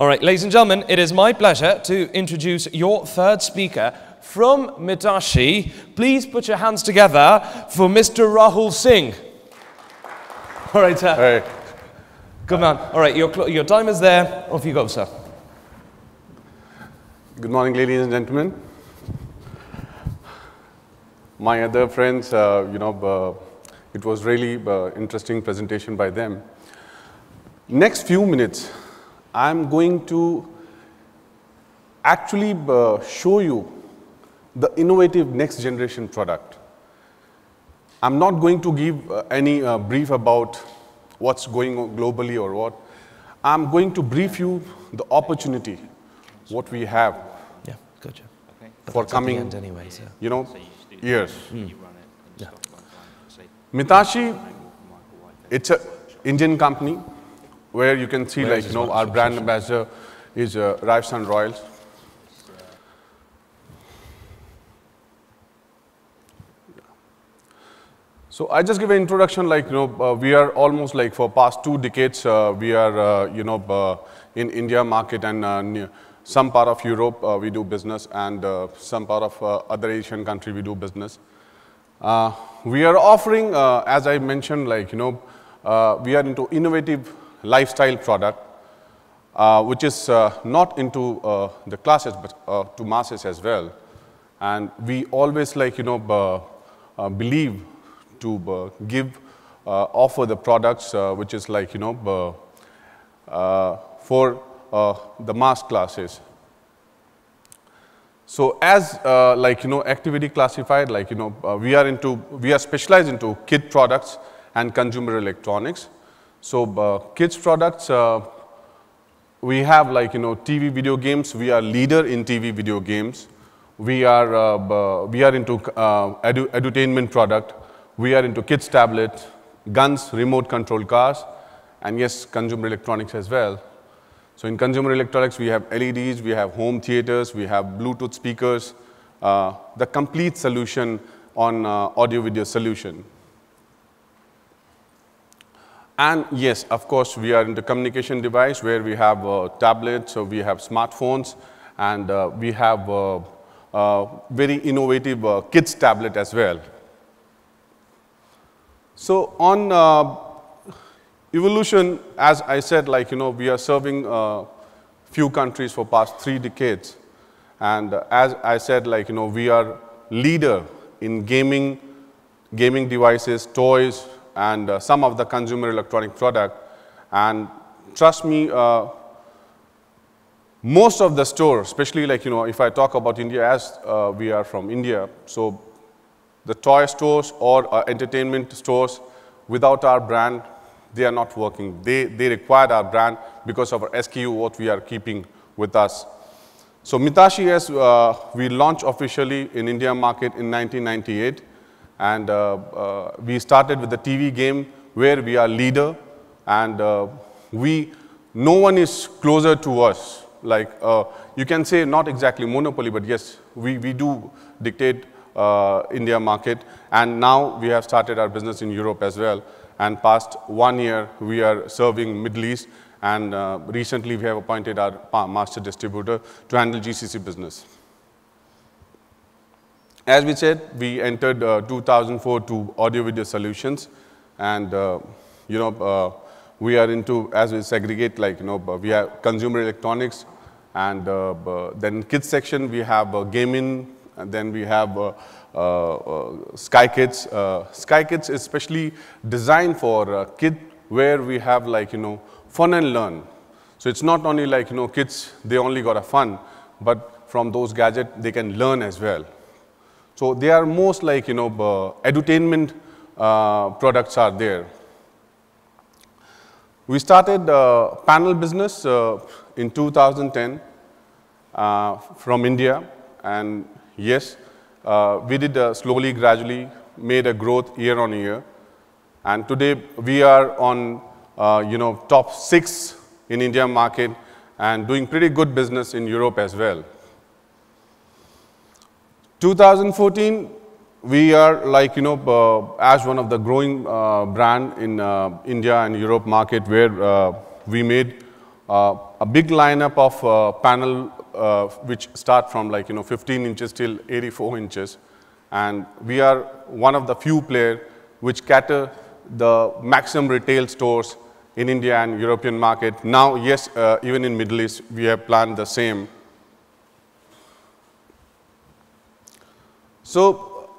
All right, ladies and gentlemen, it is my pleasure to introduce your third speaker from Mitashi. Please put your hands together for Mr. Rahul Singh. All right, sir. Uh, hey. Good man. All right, your, your time is there. Off you go, sir. Good morning, ladies and gentlemen. My other friends, uh, you know, uh, it was really uh, interesting presentation by them. Next few minutes, I am going to actually uh, show you the innovative next generation product. I'm not going to give uh, any uh, brief about what's going on globally or what. I'm going to brief you the opportunity, what we have. Yeah, gotcha. Okay. For coming, anyway, so. you know, so you years. Mm. Yeah. Mitashi, it's an Indian company where you can see where like, you know, our brand ambassador is uh, Rajasthan Royals. So I just give an introduction like, you know, uh, we are almost like for past two decades, uh, we are, uh, you know, uh, in India market and uh, some part of Europe uh, we do business and some part of other Asian country we do business. we are offering, as I mentioned, like, you know, we are into innovative lifestyle product, uh, which is uh, not into uh, the classes but uh, to masses as well. And we always like, you know, uh, believe to uh, give, offer the products which is like, you know, for the mass classes. So as like, you know, activity classified, like, you know, we are into, we are specialized into kid products and consumer electronics. So uh, kids products, uh, we have like, you know, TV video games. We are leader in TV video games. We are, uh, we are into edu edutainment product. We are into kids tablet, guns, remote control cars, and yes, consumer electronics as well. So in consumer electronics, we have LEDs, we have home theaters, we have Bluetooth speakers, uh, the complete solution on uh, audio-video solution. And yes, of course, we are in the communication device where we have uh, tablets, so we have smartphones, and uh, we have uh, uh very innovative uh, kids tablet as well. So on uh, evolution, as I said, like, you know, we are serving few countries for past three decades. And as I said, like, you know, we are leader in gaming, gaming devices, toys, and uh, some of the consumer electronic product. And trust me, uh, most of the store, especially like, you know, if I talk about India as uh, we are from India, so the toy stores or uh, entertainment stores without our brand, they are not working. They, they require our brand because of our SKU, what we are keeping with us. So Mitashi, as uh, we launched officially in India market in 1998, and uh, uh, we started with the TV game where we are leader and uh, we, no one is closer to us. Like you can say not exactly monopoly, but yes, we, we do dictate uh, India market. And now we have started our business in Europe as well. And past one year, we are serving Middle East. And uh, recently, we have appointed our master distributor to handle GCC business. As we said, we entered uh, 2004 to audio video solutions and uh, you know, uh, we are into, as we segregate, like, you know, we have consumer electronics, and uh, then kids section, we have uh, gaming, and then we have uh, uh, Sky Kids. Sky Kids is especially designed for kid where we have, like, you know, fun and learn. So it's not only like, you know, kids, they only got a fun, but from those gadgets, they can learn as well. So they are most like, you know, uh, edutainment uh, products are there. We started uh, panel business uh, in 2010 uh, from India. And yes, uh, we did slowly, gradually made a growth year on year. And today we are on, you know, top six in India market and doing pretty good business in Europe as well. 2014, we are like, you know, uh, as one of the growing uh, brand in uh, India and Europe market where uh, we made uh, a big lineup of uh, panel which start from like, you know, 15 inches till 84 inches. And we are one of the few player which cater the maximum retail stores in India and European market. Now, yes, even in Middle East, we have planned the same. So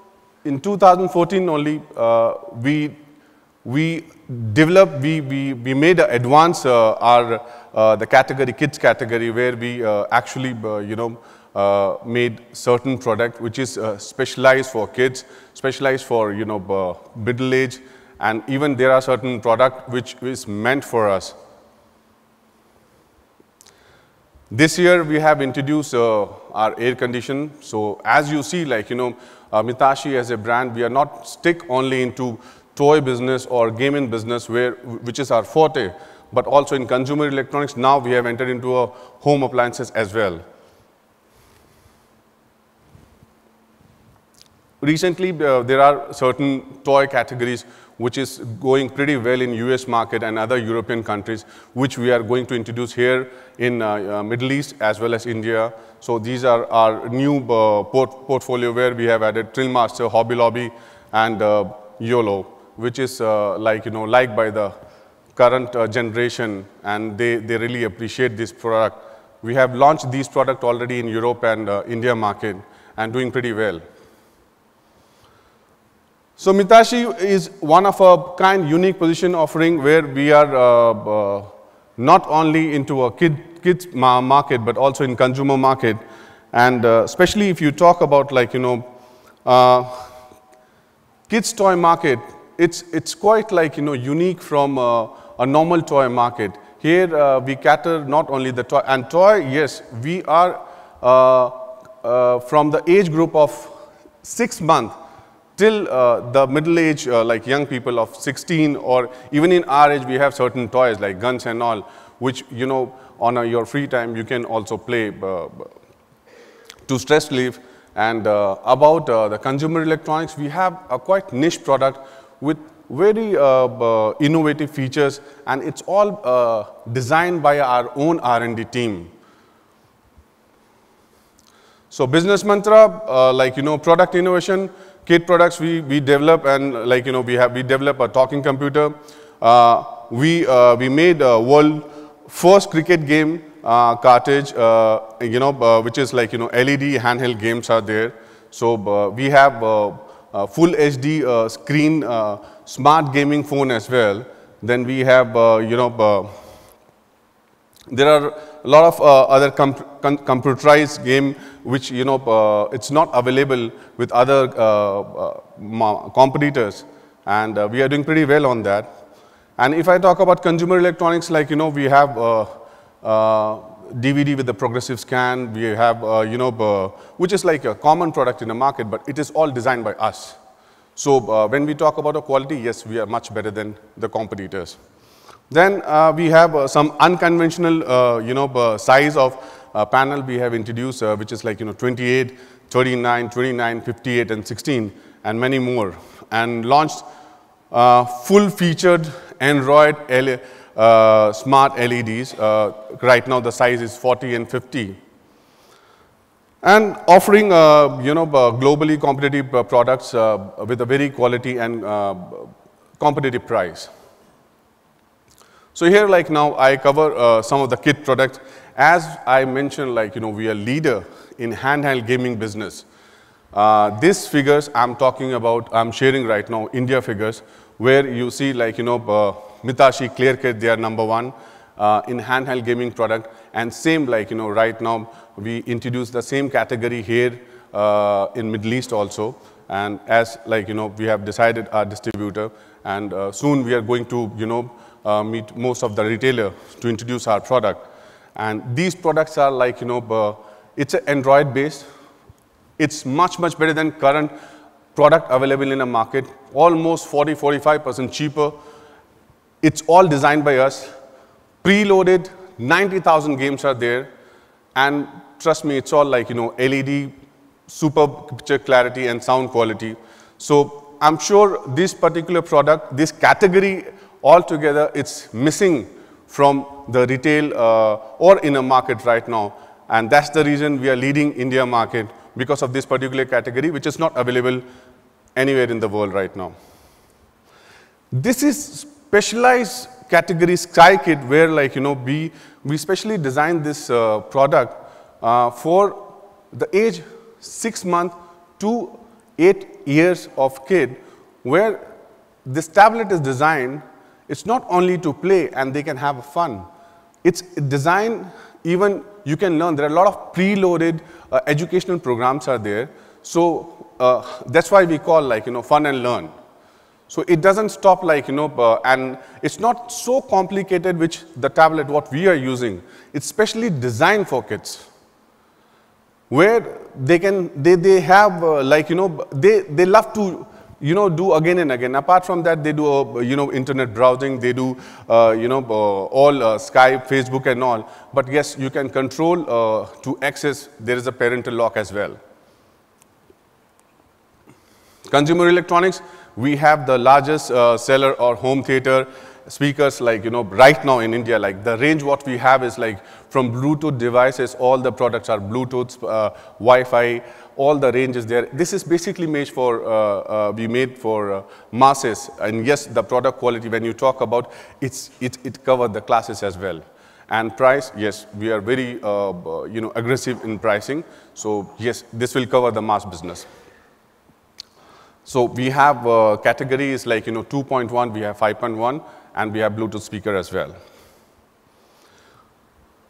in 2014 only, uh, we, we developed, we, we, we made advance uh, our, uh, the category, kids category, where we uh, actually, uh, you know, uh, made certain product which is specialized for kids, specialized for, you know, middle age, and even there are certain product which is meant for us. This year we have introduced uh, our air condition. So as you see, like, you know, uh, Mitashi as a brand, we are not stick only into toy business or gaming business, where, which is our forte, but also in consumer electronics. Now we have entered into a home appliances as well. Recently, uh, there are certain toy categories which is going pretty well in US market and other European countries, which we are going to introduce here in uh, uh, Middle East as well as India. So these are our new uh, port portfolio where we have added Trillmaster, Hobby Lobby, and uh, YOLO, which is uh, like, you know, liked by the current uh, generation, and they, they really appreciate this product. We have launched these products already in Europe and India market and doing pretty well. So Mitashi is one of a kind unique position offering where we are uh, uh, not only into a kid, kids market but also in consumer market and uh, especially if you talk about like you know uh, kids toy market it's it's quite like you know unique from uh, a normal toy market here uh, we cater not only the toy and toy yes we are from the age group of 6 months till uh, the middle age, uh, like young people of 16 or even in our age, we have certain toys like guns and all, which, you know, on a, your free time, you can also play uh, to stress relief. And uh, about uh, the consumer electronics, we have a quite niche product with very uh, innovative features and it's all designed by our own R&D team. So business mantra, like, you know, product innovation, Kit products, we, we develop and like, you know, we have, we develop a talking computer. Uh, we, uh, we made a uh, world first cricket game uh, cartridge, uh, you know, uh, which is like, you know, LED handheld games are there. So we have full HD screen smart gaming phone as well. Then we have, you know, there are a lot of uh, other com com computerized game which, you know, uh, it's not available with other uh, uh, competitors and uh, we are doing pretty well on that. And if I talk about consumer electronics, like, you know, we have DVD with the progressive scan, we have, you know, which is like a common product in the market, but it is all designed by us. So when we talk about a quality, yes, we are much better than the competitors. Then uh, we have uh, some unconventional, uh, you know, uh, size of uh, panel we have introduced, uh, which is like, you know, 28, 39, 29, 58, and 16, and many more. And launched full-featured Android L smart LEDs. right now, the size is 40 and 50. And offering, you know, globally competitive products with a very quality and competitive price. So here like now I cover uh, some of the kit products. As I mentioned like you know we are leader in handheld gaming business. Uh, these figures I'm talking about, I'm sharing right now, India figures, where you see like, you know, uh, Mitashi, ClearKit, they are number one uh, in handheld gaming product. And same like, you know, right now, we introduce the same category here uh, in Middle East also. And as like, you know, we have decided our distributor and uh, soon we are going to, you know, uh, meet most of the retailer to introduce our product. And these products are like, you know, uh, it's Android based. It's much, much better than current product available in the market, almost 40, 45% cheaper. It's all designed by us. Preloaded, 90,000 games are there. And trust me, it's all like, you know, LED, super picture clarity and sound quality. So I'm sure this particular product, this category altogether it's missing from the retail uh, or inner market right now. And that's the reason we are leading India market because of this particular category, which is not available anywhere in the world right now. This is specialized category sky Kit, where like, you know, we, we specially designed this uh, product uh, for the age 6 month to 8 years of kid where this tablet is designed it's not only to play and they can have fun. It's design, even you can learn. There are a lot of preloaded uh, educational programs are there. So uh, that's why we call like, you know, fun and learn. So it doesn't stop like, you know, uh, and it's not so complicated which the tablet what we are using. It's specially designed for kids where they can, they, they have uh, like, you know, they, they love to you know, do again and again. Apart from that, they do, uh, you know, internet browsing, they do, uh, you know, uh, all uh, Skype, Facebook and all. But yes, you can control uh, to access, there is a parental lock as well. Consumer electronics, we have the largest uh, seller or home theater speakers like, you know, right now in India, like the range what we have is like from Bluetooth devices, all the products are Bluetooth, Wi-Fi, all the ranges there. This is basically made for, uh, uh, we made for uh, masses. And yes, the product quality, when you talk about, it's, it, it covered the classes as well. And price, yes, we are very uh, uh, you know, aggressive in pricing. So yes, this will cover the mass business. So we have uh, categories like you know 2.1, we have 5.1, and we have Bluetooth speaker as well.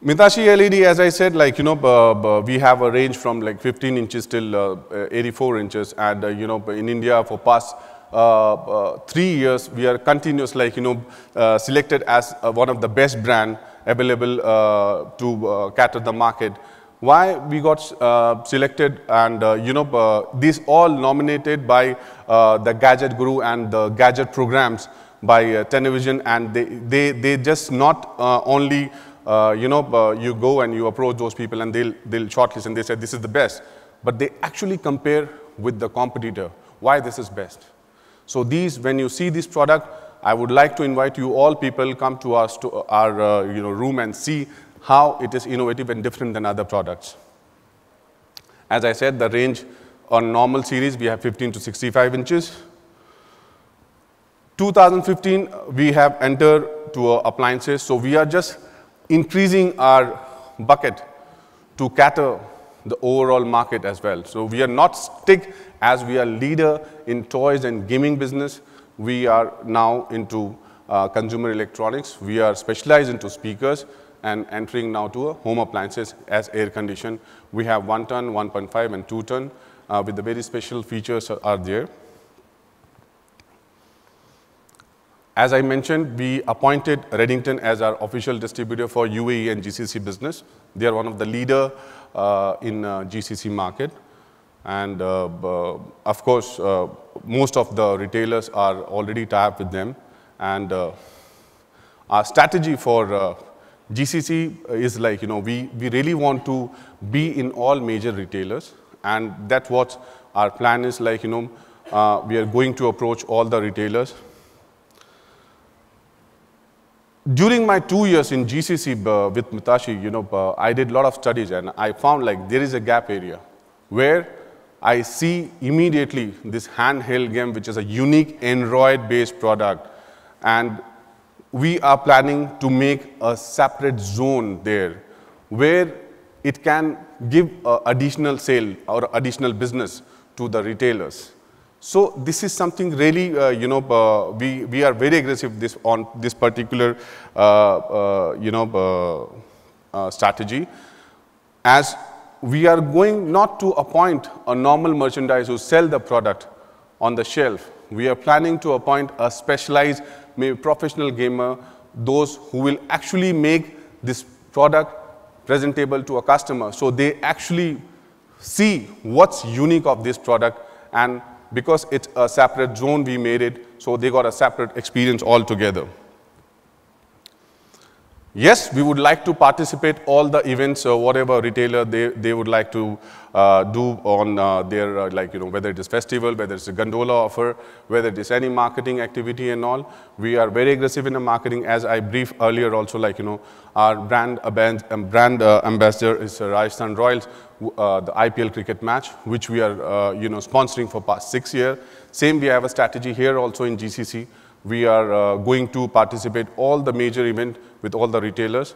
Mitashi LED, as I said, like, you know, uh, we have a range from like 15 inches till uh, 84 inches. And, uh, you know, in India for past uh, uh, three years, we are continuous, like, you know, uh, selected as one of the best brand available to cater the market. Why we got selected and, you know, these all nominated by the Gadget Guru and the Gadget programs by television and they, they, they just not only uh, you know, uh, you go and you approach those people and they'll, they'll shortlist and they say, this is the best. But they actually compare with the competitor, why this is best. So these, when you see this product, I would like to invite you all people come to our, to uh, our uh, you know, room and see how it is innovative and different than other products. As I said, the range on normal series, we have 15 to 65 inches. 2015, we have entered to uh, appliances. So we are just increasing our bucket to cater the overall market as well. So we are not stick as we are leader in toys and gaming business. We are now into uh, consumer electronics. We are specialized into speakers and entering now to home appliances as air condition. We have 1 ton, 1.5 and 2 ton uh, with the very special features are there. As I mentioned, we appointed Reddington as our official distributor for UAE and GCC business. They are one of the leader uh, in uh, GCC market. And uh, of course, uh, most of the retailers are already tied up with them. And uh, our strategy for GCC is like, you know, we, we really want to be in all major retailers. And that's what our plan is like, you know, uh, we are going to approach all the retailers during my two years in GCC uh, with Mitashi, you know, uh, I did a lot of studies and I found like there is a gap area where I see immediately this handheld game, which is a unique Android-based product. And we are planning to make a separate zone there where it can give uh, additional sale or additional business to the retailers. So this is something really, uh, you know, uh, we, we are very aggressive this on this particular, uh, uh you know, uh, uh, strategy as we are going not to appoint a normal merchandise who sell the product on the shelf. We are planning to appoint a specialized, maybe professional gamer, those who will actually make this product presentable to a customer. So they actually see what's unique of this product and because it's a separate zone, we made it so they got a separate experience altogether. Yes, we would like to participate all the events, or uh, whatever retailer they, they would like to uh, do on uh, their, uh, like, you know, whether it is festival, whether it's a gondola offer, whether it is any marketing activity and all. We are very aggressive in the marketing, as I briefed earlier also, like, you know, our brand, um, brand uh, ambassador is Rajasthan Royals, the IPL cricket match, which we are, you know, sponsoring for past six years. Same, we have a strategy here also in GCC, we are uh, going to participate all the major event with all the retailers,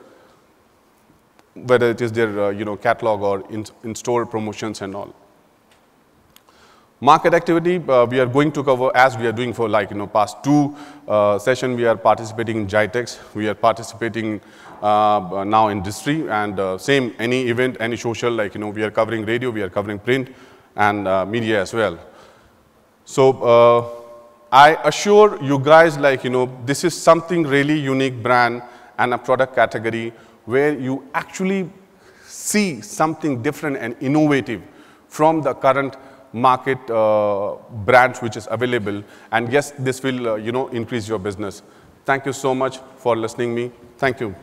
whether it is their uh, you know, catalog or in-store in promotions and all. Market activity, uh, we are going to cover as we are doing for like, you know, past two uh, session, we are participating in JITEX. We are participating uh, now in Distri and uh, same, any event, any social, like, you know, we are covering radio, we are covering print and uh, media as well. So, uh, I assure you guys, like, you know, this is something really unique brand and a product category where you actually see something different and innovative from the current market uh, brands which is available. And yes, this will, uh, you know, increase your business. Thank you so much for listening me. Thank you.